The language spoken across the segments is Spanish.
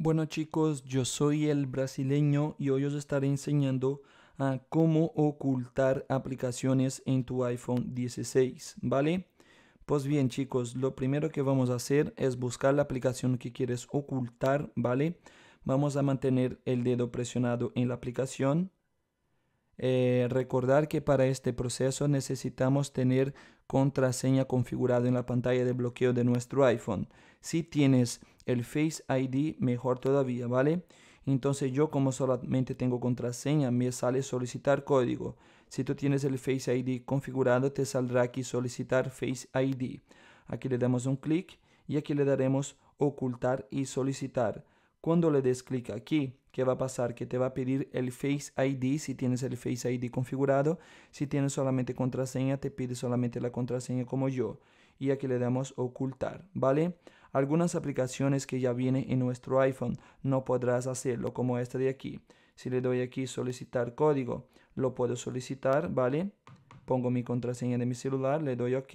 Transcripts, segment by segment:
Bueno chicos, yo soy el brasileño y hoy os estaré enseñando a cómo ocultar aplicaciones en tu iPhone 16, ¿vale? Pues bien chicos, lo primero que vamos a hacer es buscar la aplicación que quieres ocultar, ¿vale? Vamos a mantener el dedo presionado en la aplicación eh, recordar que para este proceso necesitamos tener contraseña configurada en la pantalla de bloqueo de nuestro iPhone. Si tienes el Face ID, mejor todavía, ¿vale? Entonces yo como solamente tengo contraseña, me sale solicitar código. Si tú tienes el Face ID configurado, te saldrá aquí solicitar Face ID. Aquí le damos un clic y aquí le daremos ocultar y solicitar. Cuando le des clic aquí, ¿qué va a pasar? Que te va a pedir el Face ID, si tienes el Face ID configurado. Si tienes solamente contraseña, te pide solamente la contraseña como yo. Y aquí le damos ocultar, ¿vale? Algunas aplicaciones que ya vienen en nuestro iPhone no podrás hacerlo, como esta de aquí. Si le doy aquí solicitar código, lo puedo solicitar, ¿vale? Pongo mi contraseña de mi celular, le doy OK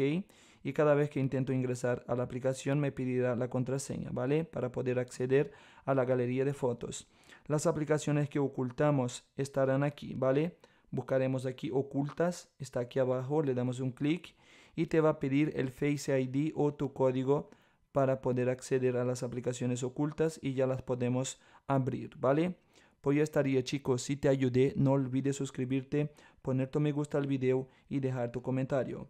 y cada vez que intento ingresar a la aplicación me pedirá la contraseña, ¿vale? Para poder acceder a la galería de fotos. Las aplicaciones que ocultamos estarán aquí, ¿vale? Buscaremos aquí ocultas, está aquí abajo, le damos un clic y te va a pedir el Face ID o tu código para poder acceder a las aplicaciones ocultas y ya las podemos abrir, ¿vale? Pues ya estaría chicos, si te ayudé no olvides suscribirte, poner tu me gusta al video y dejar tu comentario.